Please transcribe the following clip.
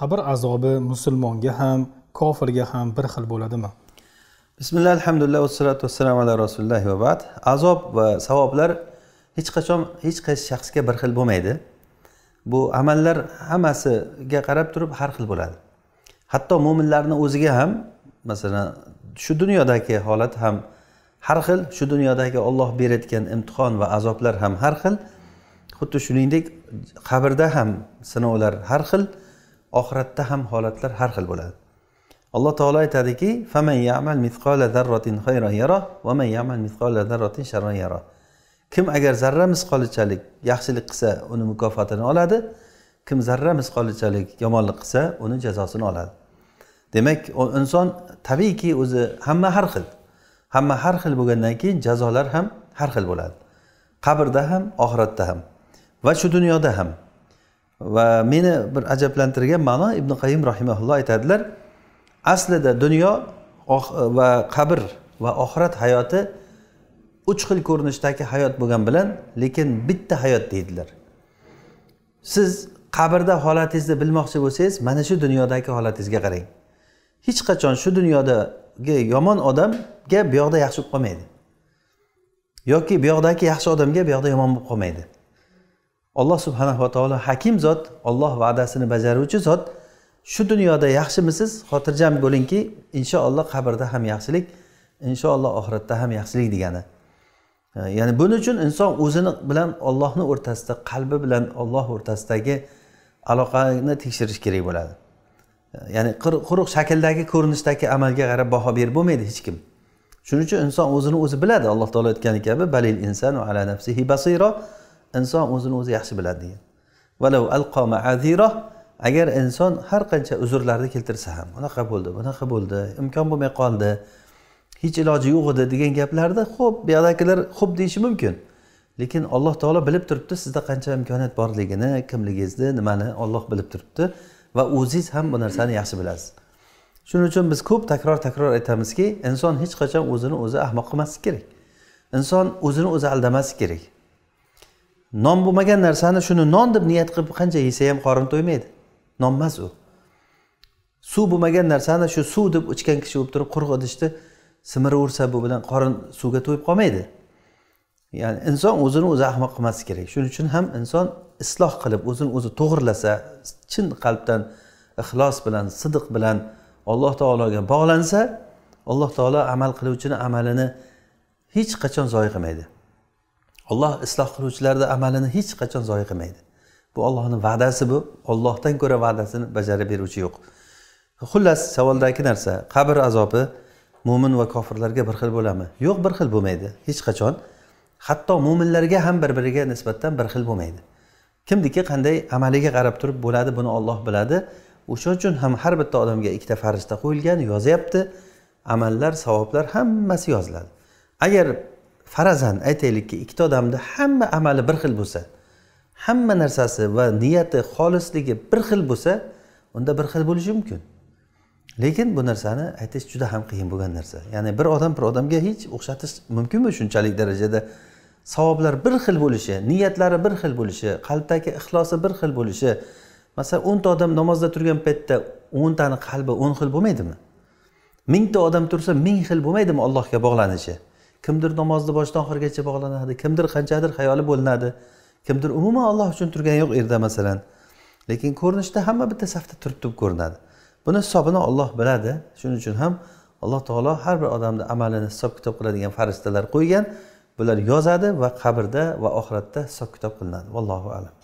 qabr azobi musulmonga ham kofirga ham bir xil bo'ladimi bismillah alhamdulillah vassalatu vassalamu ala rasulillah va bad azob va savoblar hech qachon hech qaysi shaxsga bir xil bo'lmaydi bu amallar hammasiga qarab turib har xil bo'ladi hatto mo'minlarni o'ziga ham masalan shu dunyodagi holat ham har xil shu dunyodagi olloh berayotgan imtihon va azoblar ham har xil xuddi shuningdek qabrda ham sinovlar har xil oxiratda ham holatlar har xil bo'ladi alloh taolo aytadiki faman yamal zarratin yara man yamal zarratin sharran yara kim agar zarra misqolichalik yaxshilik qilsa uni mukofotini oladi kim zarra misqolichalik yomonlik qilsa uni jazosini oladi demak inson tabiiyki o'zi hamma har xil hamma har xil bo'lgandan keyin jazolar ham har xil bo'ladi qabrda ham oxiratda ham va shu dunyoda ham va meni bir ajablantirgan ma'no ibn qayim rahimaulloh aytadilar aslida dunyo oh, va qabr va oxirat hayoti uch xil ko'rinishdagi hayot bo'lgan bilan lekin bitta hayot deydilar siz qabrda holatingizni bilmoqchi bo'lsangiz mana shu dunyodagi holatingizga qarang hech qachon shu dunyodagi yomon odamga bu yoqda yaxshi bo'lib qolmaydi yoki bu yoqdagi yaxshi odamga bu yoqda yomon bo'lib qolmaydi alloh subhanava taolo hakim zot olloh va'dasini bajaruvchi zot shu dunyoda yaxshimisiz xotirjam bo'lingki inshaalloh qabrda ham yaxshilik inshaalloh oxiratda ham yaxshilik degani ya'ni buning uchun inson o'zini bilan ollohni o'rtasida qalbi bilan olloh o'rtasidagi aloqani tekshirish kerak bo'ladi ya'ni quruq shakldagi ko'rinishdagi amalga qarab baho berib bo'lmaydi hech kim shuning uchun inson o'zini o'zi biladi alloh taolo aytgani kabi balil inson ala nafsihi basiro inson o'zini o'zi yaxshi biladi degan valau alqoma maaziro agar inson har qancha uzrlarni keltirsa ham unaqa bo'ldi bunaqa bo'ldi imkon bo'lmay qoldi hech iloji yo'q edi degan gaplarni ho'p buyoqdagilar ho'p deyishi mumkin lekin alloh taolo bilib turibdi sizda qancha imkoniyat borligini kimligingizni nimani olloh bilib turibdi va o'ziz ham bu narsani yaxshi bilasiz shuning uchun biz ko'p takror takror aytamizki inson hech qachon o'zini o'zi ahmoq qilmaslik kerak inson o'zini o'zi aldamaslik kerak non bo'lmagan narsani shuni non deb niyat qilib qancha yesa ham qorin to'ymaydi non emas u suv bo'lmagan narsani shu suv deb ichgan kishi bo'lib turib quruq idishni simiraversa bu bilan qorin suvga to'yib qolmaydi ya'ni inson o'zini o'zi ahmoq qilmasligi kerak shuning uchun ham inson isloh qilib o'zini o'zi to'g'irlasa chin qalbdan ixlos bilan sidiq bilan alloh taologa bog'lansa alloh taolo amal qiluvchini amalini hech qachon zoyi qilmaydi olloh isloh qiluvchilarni amalini hech qachon zoya qilmaydi bu ollohni va'dasi bu ollohdan ko'ra va'dasini bajarib beruvchi yo'q xullas savoldagi narsa qabr azobi mo'min va kofirlarga bir xil bo'ladimi yo'q bir xil bo'lmaydi hech qachon hatto mo'minlarga ham bir biriga nisbatan bir xil bo'lmaydi kimniki qanday amaliga qarab turib bo'ladi buni olloh biladi o'shaning uchun ham har bitta odamga ikkita farishta qo'yilgan yozyapti amallar savoblar hammasi yoziladi agar farazan aytaylikki ikkita odamni hamma amali bir xil bo'lsa hamma narsasi va niyati xolisligi bir xil bo'lsa unda bir xil bo'lishi mumkin lekin bu narsani aytish juda ham qiyin bo'lgan narsa ya'ni bir odam bir odamga hech o'xshatish mumkinmi shunchalik darajada savoblar bir xil bo'lishi niyatlari bir xil bo'lishi qalbdagi ixlosi bir xil bo'lishi masalan o'nta odam namozda turgan paytda o'ntani qalbi o'n xil bo'lmaydimi mingta odam tursa ming xil bo'lmaydimi allohga bog'lanishi kimdir namozni boshidan oxirigacha bog'lanadi kimdir qanchadir xayoli bo'linadi kimdir umuman alloh uchun turgani yo'q erda masalan lekin ko'rinishda hamma bitta safda turibdi deb ko'rinadi buni hisobini olloh biladi shuning uchun ham alloh taolo har bir odamni amalini hisob kitob qiladigan farishtalar qo'ygan bular yozadi va qabrda va oxiratda hisob kitob qilinadi vallohu alam